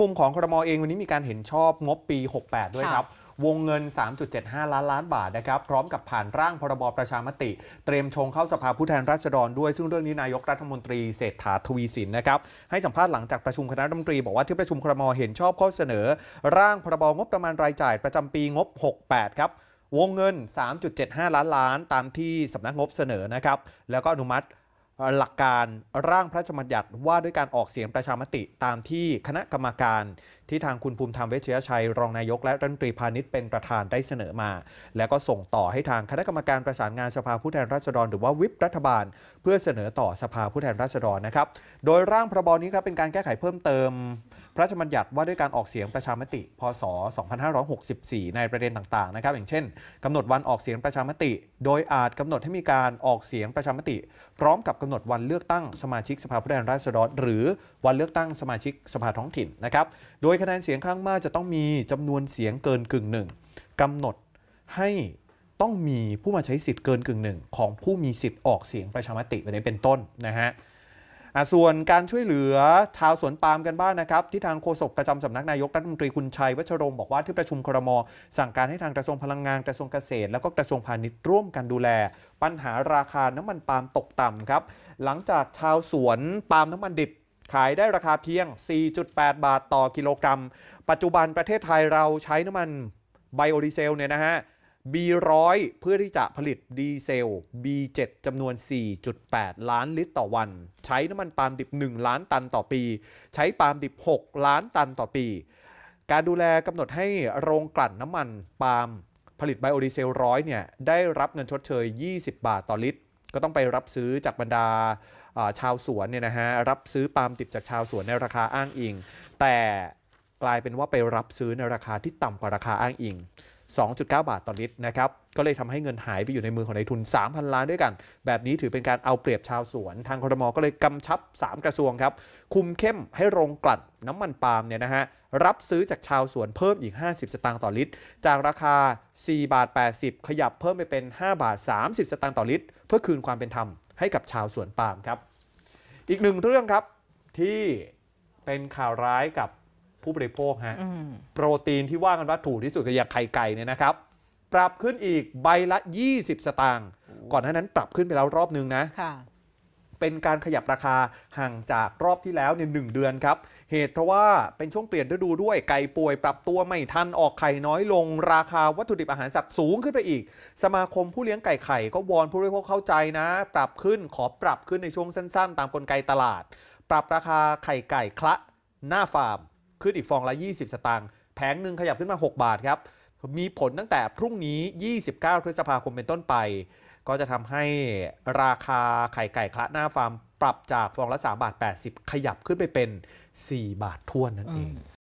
มุมของครมอเอง วันนี้มีการเห็นชอบงบปี 68 ด้วยครับ วงเงิน 3.75 ล้านล้านบาทนะครับพร้อมกับผ่านร่างพรบประชามติ เตรียมชงเข้าสภาผู้แทนราษฎร ด้วยซึ่งเรื่องนี้นายกรัฐมนตรีเศรษฐาทวีสินนะครับให้สัมภาษณ์หลังจากประชุมคณะรัฐมนตรีบอกว่าที่ประชุมครม เห็นชอบข้อเสนอ ร่างพรบงบประมาณรายจ่ายประจำปีงบ 68 ครับวงเงิน 3.75 ล้านล้านตามที่สำนักงบเสนอนะครับแล้วก็อนุมัติหลักการร่างพระราชบัญญัติว่าด้วยการออกเสียงประชามติ ตามที่คณะกรรมการ ที่ทางคุณภูมิธรรมเวชยชัย รองนายกและรัฐมนตรีพาณิชย์เป็นประธานได้เสนอมา แล้วก็ส่งต่อให้ทางคณะกรรมการประสานงานสภาผู้แทนราษฎร หรือว่าวิปรัฐบาล เพื่อเสนอต่อสภาผู้แทนราษฎรนะครับโดยร่างพรบนี้ครับเป็นการแก้ไขเพิ่มเติมพระราชบัญญัติว่าด้วยการออกเสียงประชามติ พศ 2564 ในประเด็นต่างๆ นะครับ อย่างเช่น กำหนดวันออกเสียงประชามติ โดยอาจกำหนดให้มีการออกเสียงประชามติ พร้อมกับกำหนดวันเลือกตั้งสมาชิกสภาผู้แทนราษฎรหรือวันเลือกตั้งสมาชิกสภาท้องถิ่นนะครับ โดยคะแนนเสียงข้างมากจะต้องมีจำนวนเสียงเกินกึ่งหนึ่งกำหนดให้ต้องมีผู้มาใช้สิทธิ์เกินกึ่งหนึ่งของผู้มีสิทธิ์ออกเสียงประชามติไปนี้เป็นต้นนะฮะส่วนการช่วยเหลือชาวสวนปาล์มกันบ้างนนะครับ ที่ทางโฆษกประจำสำนักนายกรัฐมนตรีคุณชัยวัชรงบอกว่าที่ประชุมครม สั่งการให้ทางกระทรวงพลังงานกระทรวงเกษตร แล้วก็กระทรวงพาณิชย์ร่วมกันดูแล ปัญหาราคาน้ำมันปาล์มตกต่ำครับ หลังจากชาวสวนปาล์มน้ำมันดิบ ขายได้ราคาเพียง 4.8 บาทต่อกิโลกรัม ปัจจุบันประเทศไทยเราใช้น้ำมันไบโอดีเซลเนี่ยนะฮะ B100 เพื่อที่จะผลิตดีเซล B7 จำนวน 4.8 ล้านลิตรต่อวัน ใช้น้ำมันปาล์มดิบ1ล้านตันต่อปี ใช้ปาล์มดิบ6ล้านตันต่อปี การดูแลกำหนดให้โรงกลั่นน้ำมันปาล์มผลิตไบโอดีเซลร้อยเนี่ยได้รับเงินชดเชย 20 บาทต่อลิตร ก็ต้องไปรับซื้อจากบรรดาชาวสวนเนี่ยนะฮะรับซื้อปาล์มดิบจากชาวสวนในราคาอ้างอิง แต่กลายเป็นว่าไปรับซื้อในราคาที่ต่ำกว่าราคาอ้างอิง2.9 บาทต่อลิตรนะครับ ก็เลยทำให้เงินหายไปอยู่ในมือของนายทุน 3,000 ล้านด้วยกัน แบบนี้ถือเป็นการเอาเปรียบชาวสวน ทางคอรมก็เลยกำชับ 3 กระทรวงครับ คุมเข้มให้โรงกลั่นน้ำมันปาล์มเนี่ยนะฮะ รับซื้อจากชาวสวนเพิ่มอีก 50 สตางค์ต่อลิตร จากราคา 4 บาท 80 ขยับเพิ่มไปเป็น 5 บาท 30 สตางค์ต่อลิตร เพื่อคืนความเป็นธรรมให้กับชาวสวนปาล์มครับ อีกหนึ่งเรื่องครับที่เป็นข่าวร้ายกับผู้บริโภคฮะ โปรตีนที่ว่ากันว่าถูกที่สุดก็อย่างไข่ไก่เนี่ยนะครับ ปรับขึ้นอีกใบละ 20 สตางค์ ก่อนหน้านั้นปรับขึ้นไปแล้วรอบนึงนะเป็นการขยับราคาห่างจากรอบที่แล้วเนี่ยหเดือนครับ เหตุเพราะว่าเป็นช่วงเปลี่ยนฤดูด้วย ไก่ป่วย ปรับตัวไม่ทันออกไข่น้อยลง ราคาวัตถุดิบอาหารสัตว์สูงขึ้นไปอีก สมาคมผู้เลี้ยงไก่ไข่ ก็วอนผู้บริโภคเข้าใจนะ ปรับขึ้นขอปรับขึ้นในช่วงสั้น ๆ ตามกลไกตลาด ปรับราคาไข่ไก่คละหน้าฟาร์มขึ้นอีกฟองละ 20 สตางค์แผงหนึ่งขยับขึ้นมา 6 บาทครับ มีผลตั้งแต่พรุ่งนี้ 29พฤษภาคมเป็นต้นไป ก็จะทำให้ราคาไข่ไก่คละหน้าฟาร์ม ปรับจากฟองละ3บาท 80 ขยับขึ้นไปเป็น 4 บาททวนนั่นเอง